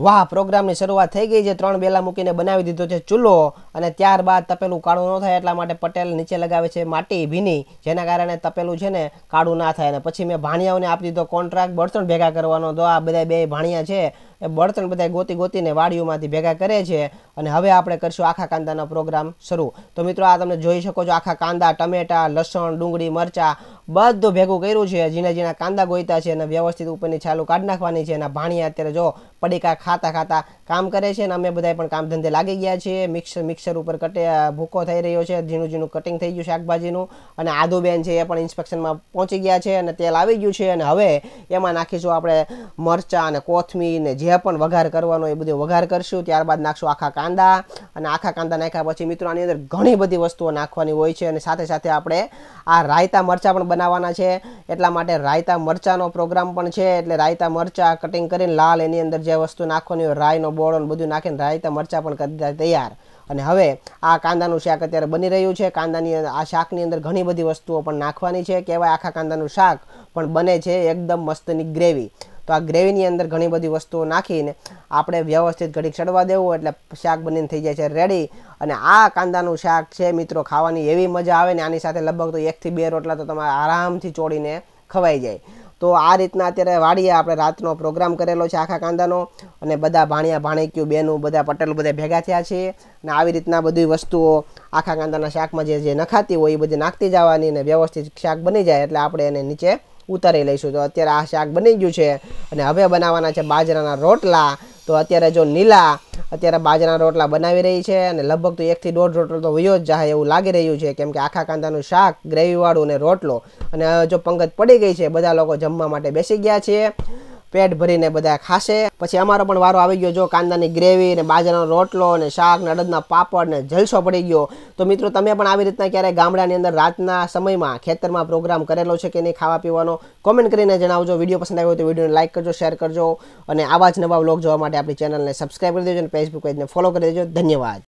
વાહ પ્રોગ્રામની શરૂઆત થઈ ગઈ છે ત્રણ બેલા મૂકીને બનાવી દીધો છે ચૂલો અને ત્યારબાદ તપેલું કાળું ન થાય એટલા માટે પટેલ નીચે લગાવે છે માટી ભીની જેના કારણે તપેલું છે ને કાળું ના થાય અને પછી મેં ભાણિયાઓને આપી દીધો કોન્ટ્રાક્ટ બળતણ ભેગા કરવાનો તો આ બધા બે ભાણિયા છે એ બળતણ બધા ગોતી ગોતીને વાડીઓમાંથી ભેગા કરે છે અને હવે આપણે કરીશું આખા કાંદાનો પ્રોગ્રામ શરૂ તો મિત્રો આ તમે જોઈ શકો છો આખા કાંદા ટમેટા લસણ ડુંગળી મરચાં બધું ભેગું કર્યું છે જીણા જીના કાંદા ગોઈતા છે અને વ્યવસ્થિત ઉપરની છાલું કાઢી નાખવાની છે અને ભાણિયા અત્યારે જો પડીકા ખાતા ખાતા કામ કરે છે અને અમે બધા પણ કામ ધંધે લાગી ગયા છીએ મિક્સર મિક્સર ઉપર કટે ભૂકો થઈ રહ્યો છે ઝીણું ઝીણું કટિંગ થઈ ગયું શાકભાજીનું અને આદુબેન છે એ પણ ઇન્સ્પેક્શનમાં પહોંચી ગયા છે અને તેલ આવી ગયું છે અને હવે એમાં નાખીશું આપણે મરચાં અને કોથમીર ને જે પણ વઘાર કરવાનો એ બધું વઘાર કરશું ત્યારબાદ નાખશું આખા કાંદા અને આખા કાંદા નાખ્યા પછી મિત્રો આની અંદર ઘણી બધી વસ્તુઓ નાખવાની હોય છે અને સાથે સાથે આપણે આ રાયતા મરચાં પણ બનાવવાના છે એટલા માટે રાયતા મરચાંનો પ્રોગ્રામ પણ છે એટલે રાયતા મરચાં કટિંગ કરીને લાલ એની અંદર જે જે વસ્તુ નાખવાની હોય રાઈનો બોળો બધું નાખીને રાયતા મરચાં પણ કરી દીધા તૈયાર અને હવે આ કાંદાનું શાક અત્યારે બની રહ્યું છે કાંદાની આ શાકની અંદર ઘણી બધી વસ્તુઓ પણ નાખવાની છે કહેવાય આખા કાંદાનું શાક પણ બને છે એકદમ મસ્તની ગ્રેવી તો આ ગ્રેવીની અંદર ઘણી બધી વસ્તુઓ નાખીને આપણે વ્યવસ્થિત ઘડીક ચડવા દેવું એટલે શાક બનીને થઈ જાય છે રેડી અને આ કાંદાનું શાક છે મિત્રો ખાવાની એવી મજા આવે ને આની સાથે લગભગ તો એકથી બે રોટલા તો તમારે આરામથી ચોડીને ખવાઈ જાય તો આ રીતના અત્યારે વાડીએ આપણે રાતનો પ્રોગ્રામ કરેલો છે આખા કાંદાનો અને બધા ભાણિયા ભાણેક્યું બેનું બધા પટેલો બધા ભેગા થયા છે અને આવી રીતના બધી વસ્તુઓ આખા કાંદાના શાકમાં જે જે નખાતી હોય એ બધી નાખતી જવાની અને વ્યવસ્થિત શાક બની જાય એટલે આપણે એને નીચે ઉતારી લઈશું તો અત્યારે આ શાક બની ગયું છે અને હવે બનાવવાના છે બાજરાના રોટલા તો અત્યારે જો નીલા અત્યારે બાજરાના રોટલા બનાવી રહી છે અને લગભગ તો એકથી દોઢ રોટલો તો વયો જ જાય એવું લાગી રહ્યું છે કેમ કે આખા કાંદાનું શાક ગ્રેવીવાળું અને રોટલો અને જો પંગત પડી ગઈ છે બધા લોકો જમવા માટે બેસી ગયા છે પેટ ભરીને બધા ખાશે પછી અમારો પણ વારો આવી ગયો જો કાંદાની ગ્રેવી ને બાજરાનો રોટલો ને શાક ને અડદના પાપડ ને જલસો પડી ગયો તો મિત્રો તમે પણ આવી રીતના ક્યારેય ગામડાની અંદર રાતના સમયમાં ખેતરમાં પ્રોગ્રામ કરેલો છે કે નહીં ખાવા પીવાનો કોમેન્ટ કરીને જણાવજો વિડીયો પસંદ આવ્યો તો વિડીયોને લાઇક કરજો શેર કરજો અને આવા જ નવા વ્લોગ જોવા માટે આપણી ચેનલને સબસ્ક્રાઈબ કરી દેજો અને ફેસબુક પેજને ફોલો કરી દેજો ધન્યવાદ